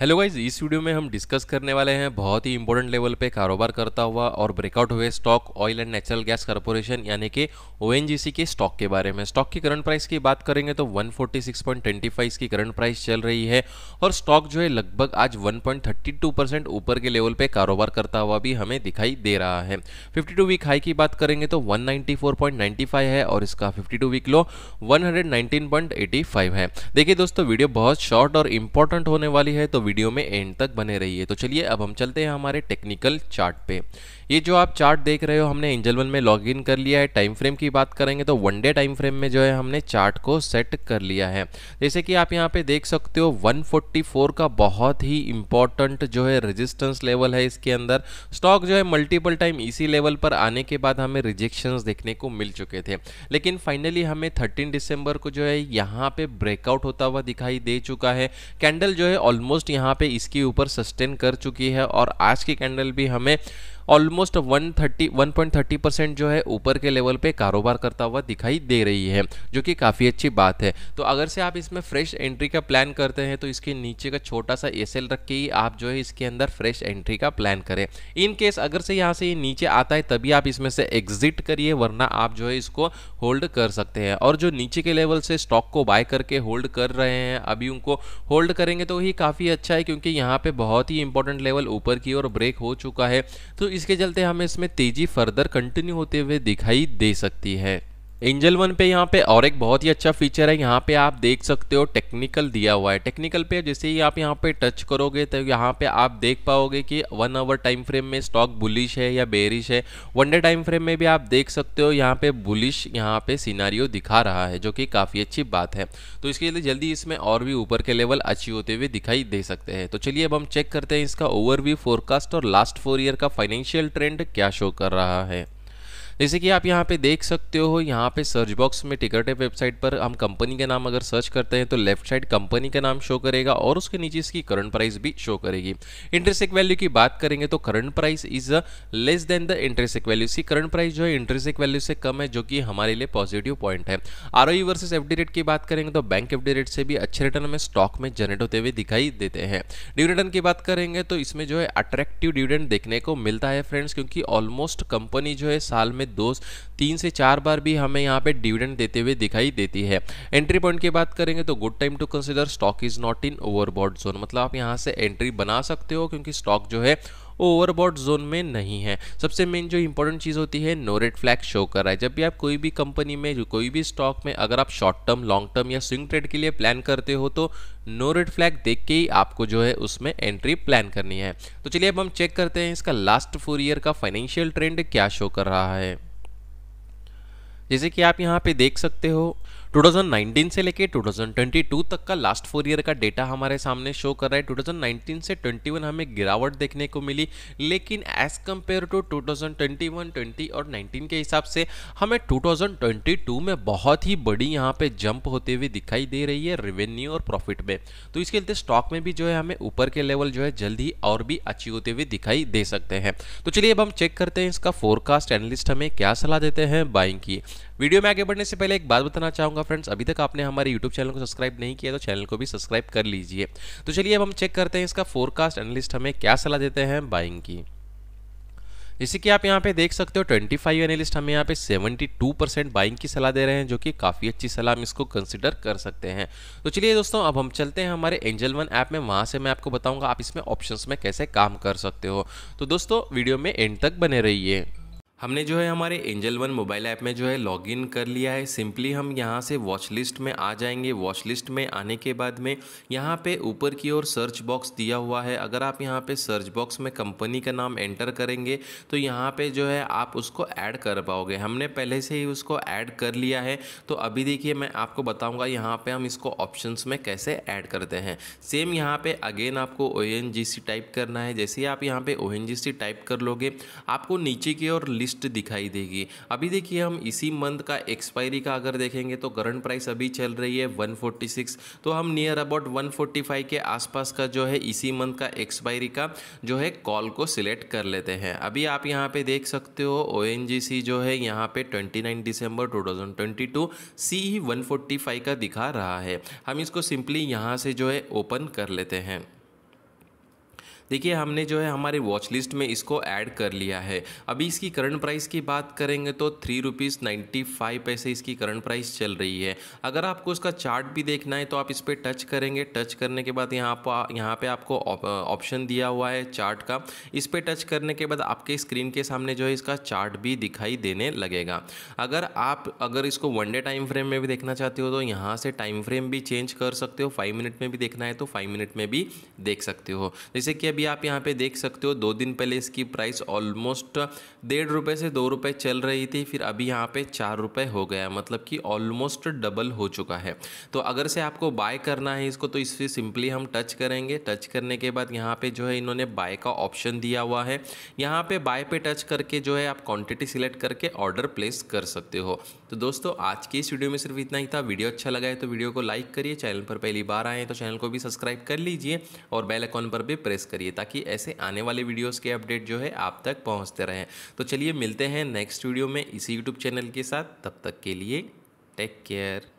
hello guys इस video में हम डिस्कस करने वाले हैं बहुत ही इंपॉर्टेंट लेवल पे कारोबार करता हुआ और ब्रेकआउट हुए stock oil and natural gas corporation यानी कि ओएनजीसी के स्टॉक के बारे में स्टॉक की करंट प्राइस की बात करेंगे तो 146.25 की करंट प्राइस चल रही है और स्टॉक जो है लगभग आज 1.32 परसेंट ऊपर के लेवल पे कारोबार करता हुआ भी हमें दिखाई दे रहा है फिफ्टी वीक हाई की बात करेंगे तो वन है और इसका फिफ्टी वीक लो वन है देखिए दोस्तों वीडियो बहुत शॉर्ट और इम्पोर्टेंट होने वाली है तो वीडियो में एंड तक बने रहिए तो चलिए अब हम चलते हैं हमारे टेक्निकल चार्ट पे ये जो आप चार्ट देख रहे हो हमने एंजल वन में लॉग इन कर लिया है टाइम फ्रेम की बात करेंगे तो वन डे टाइम फ्रेम में जो है हमने चार्ट को सेट कर लिया है जैसे कि आप यहाँ पे देख सकते हो 144 का बहुत ही इंपॉर्टेंट जो है रेजिस्टेंस लेवल है इसके अंदर स्टॉक जो है मल्टीपल टाइम इसी लेवल पर आने के बाद हमें रिजेक्शन देखने को मिल चुके थे लेकिन फाइनली हमें थर्टीन दिसंबर को जो है यहाँ पे ब्रेकआउट होता हुआ दिखाई दे चुका है कैंडल जो है ऑलमोस्ट यहाँ पे इसके ऊपर सस्टेन कर चुकी है और आज की कैंडल भी हमें ऑलमोस्ट 130 1.30 परसेंट जो है ऊपर के लेवल पे कारोबार करता हुआ दिखाई दे रही है जो कि काफ़ी अच्छी बात है तो अगर से आप इसमें फ्रेश एंट्री का प्लान करते हैं तो इसके नीचे का छोटा सा एस रख के ही आप जो है इसके अंदर फ्रेश एंट्री का प्लान करें इन केस अगर से यहाँ से ये नीचे आता है तभी आप इसमें से एग्जिट करिए वरना आप जो है इसको होल्ड कर सकते हैं और जो नीचे के लेवल से स्टॉक को बाय करके होल्ड कर रहे हैं अभी उनको होल्ड करेंगे तो ही काफ़ी अच्छा है क्योंकि यहाँ पे बहुत ही इंपॉर्टेंट लेवल ऊपर की ओर ब्रेक हो चुका है तो इसके चलते हमें इसमें तेजी फर्दर कंटिन्यू होते हुए दिखाई दे सकती है एंजल वन पे यहाँ पे और एक बहुत ही अच्छा फीचर है यहाँ पे आप देख सकते हो टेक्निकल दिया हुआ है टेक्निकल पे जैसे ही आप यहाँ पे टच करोगे तो यहाँ पे आप देख पाओगे कि वन आवर टाइम फ्रेम में स्टॉक बुलिश है या बेरिश है वन डे टाइम फ्रेम में भी आप देख सकते हो यहाँ पे बुलिश यहाँ पे सीनारियो दिखा रहा है जो कि काफ़ी अच्छी बात है तो इसके लिए जल्दी इसमें और भी ऊपर के लेवल अच्छी होते हुए दिखाई दे सकते हैं तो चलिए अब हम चेक करते हैं इसका ओवरव्यू फोरकास्ट और लास्ट फोर ईयर का फाइनेंशियल ट्रेंड क्या शो कर रहा है जैसे कि आप यहाँ पे देख सकते हो यहाँ पे सर्च बॉक्स में टेप वेबसाइट पर हम कंपनी का नाम अगर सर्च करते हैं तो लेफ्ट साइड कंपनी का नाम शो करेगा और उसके नीचे इसकी करंट प्राइस भी शो करेगी इंटरेस्टिक वैल्यू की बात करेंगे तो current price is less than the intrinsic value see current price जो है इंटरेस्टिक वैल्यू से कम है जो कि हमारे लिए पॉजिटिव पॉइंट है आर वर्सेस एफ रेट की बात करेंगे तो बैंक एफ रेट से भी अच्छे रिटर्न हमें स्टॉक में जनरेट होते हुए दिखाई देते हैं डिविडेंड की बात करेंगे तो इसमें जो है अट्रैक्टिव डिविडेंड देखने को मिलता है फ्रेंड्स क्योंकि ऑलमोस्ट कंपनी जो है साल में हमें दो तीन से चार बार भी हमें यहाँ पे डिविडेंड देते हुए दिखाई देती है एंट्री पॉइंट की बात करेंगे तो good time to consider stock is not in overbought zone मतलब आप यहाँ से एंट्री बना सकते हो क्योंकि स्टॉक जो है वो ओवरबॉट जोन में नहीं है सबसे मेन जो इंपॉर्टेंट चीज़ होती है नो रेड फ्लैग शो कर रहा है जब भी आप कोई भी कंपनी में कोई भी स्टॉक में अगर आप शॉर्ट टर्म लॉन्ग टर्म या स्विंग ट्रेड के लिए प्लान करते हो तो नो रेड फ्लैग देख के ही आपको जो है उसमें एंट्री प्लान करनी है तो चलिए अब हम चेक करते हैं इसका लास्ट फोर ईयर का फाइनेंशियल ट्रेंड क्या शो कर रहा है जैसे कि आप यहाँ पे देख सकते हो 2019 से लेके 2022 तक का लास्ट फोर ईयर का डेटा हमारे सामने शो कर रहा है 2019 से 21 हमें गिरावट देखने को मिली लेकिन एज कम्पेयर टू 2021, 20 और 19 के हिसाब से हमें 2022 में बहुत ही बड़ी यहाँ पे जंप होते हुए दिखाई दे रही है रेवेन्यू और प्रॉफिट में तो इसके चलते स्टॉक में भी जो है हमें ऊपर के लेवल जो है जल्द ही और भी अच्छी होते हुए दिखाई दे सकते हैं तो चलिए अब हम चेक करते हैं इसका फोरकास्ट एनालिस्ट हमें क्या सलाह देते हैं बाइंग की वीडियो में आगे बढ़ने से पहले एक बात बताना चाहूंगा फ्रेंड्स अभी तक आपने हमारे यूट्यूब चैनल को सब्सक्राइब नहीं किया तो चैनल को भी सब्सक्राइब कर लीजिए तो चलिए अब हम चेक करते हैं इसका फोरकास्ट एनालिस्ट हमें क्या सलाह देते हैं बाइंग की जैसे कि आप यहाँ पे देख सकते हो 25 फाइव एनालिस्ट हमें यहाँ पे 72 परसेंट बाइंग की सलाह दे रहे हैं जो कि काफ़ी अच्छी सलाह हम इसको कंसिडर कर सकते हैं तो चलिए दोस्तों अब हम चलते हैं हमारे एंजल वन ऐप में वहाँ से मैं आपको बताऊँगा आप इसमें ऑप्शंस में कैसे काम कर सकते हो तो दोस्तों वीडियो में एंड तक बने रहिए हमने जो है हमारे एंजल वन मोबाइल ऐप में जो है लॉगिन कर लिया है सिंपली हम यहाँ से वॉच लिस्ट में आ जाएंगे वॉच लिस्ट में आने के बाद में यहाँ पे ऊपर की ओर सर्च बॉक्स दिया हुआ है अगर आप यहाँ पे सर्च बॉक्स में कंपनी का नाम एंटर करेंगे तो यहाँ पे जो है आप उसको ऐड कर पाओगे हमने पहले से ही उसको ऐड कर लिया है तो अभी देखिए मैं आपको बताऊँगा यहाँ पर हम इसको ऑप्शन में कैसे ऐड करते हैं सेम यहाँ पर अगेन आपको ओ टाइप करना है जैसे ही आप यहाँ पर ओ टाइप कर लोगे आपको नीचे की ओर लिस्ट दिखाई देगी अभी देखिए हम इसी मंथ का एक्सपायरी का अगर देखेंगे तो करंट प्राइस अभी चल रही है 146 तो हम नियर अबाउट 145 के आसपास का जो है इसी मंथ का एक्सपायरी का जो है कॉल को सिलेक्ट कर लेते हैं अभी आप यहाँ पे देख सकते हो ओ जो है यहाँ पे 29 दिसंबर 2022 सी 145 का दिखा रहा है हम इसको सिंपली यहाँ से जो है ओपन कर लेते हैं देखिए हमने जो है हमारे वॉच लिस्ट में इसको ऐड कर लिया है अभी इसकी करंट प्राइस की बात करेंगे तो थ्री रुपीज़ नाइन्टी फाइव पैसे इसकी करंट प्राइस चल रही है अगर आपको इसका चार्ट भी देखना है तो आप इस पर टच करेंगे टच करने के बाद यहाँ पर यहाँ पर आपको ऑप्शन दिया हुआ है चार्ट का इस पर टच करने के बाद आपके स्क्रीन के सामने जो है इसका चार्ट भी दिखाई देने लगेगा अगर आप अगर इसको वन डे टाइम फ्रेम में भी देखना चाहते हो तो यहाँ से टाइम फ्रेम भी चेंज कर सकते हो फाइव मिनट में भी देखना है तो फाइव मिनट में भी देख सकते हो जैसे कि भी आप यहाँ पे देख सकते हो दो दिन पहले इसकी प्राइस ऑलमोस्ट डेढ़ रुपये से दो रुपये चल रही थी फिर अभी यहाँ पे चार रुपये हो गया मतलब कि ऑलमोस्ट डबल हो चुका है तो अगर से आपको बाय करना है इसको तो इससे सिंपली हम टच करेंगे टच करने के बाद यहाँ पर जो है इन्होंने बाय का ऑप्शन दिया हुआ है यहाँ पर बाय पर टच करके जो है आप क्वांटिटी सिलेक्ट करके ऑर्डर प्लेस कर सकते हो तो दोस्तों आज की इस वीडियो में सिर्फ इतना ही था वीडियो अच्छा लगा है तो वीडियो को लाइक करिए चैनल पर पहली बार आए तो चैनल को भी सब्सक्राइब कर लीजिए और बेल आइकॉन पर भी प्रेस करिए लिए ताकि ऐसे आने वाले वीडियोज़ के अपडेट जो है आप तक पहुँचते रहें तो चलिए मिलते हैं नेक्स्ट वीडियो में इसी यूट्यूब चैनल के साथ तब तक के लिए टेक केयर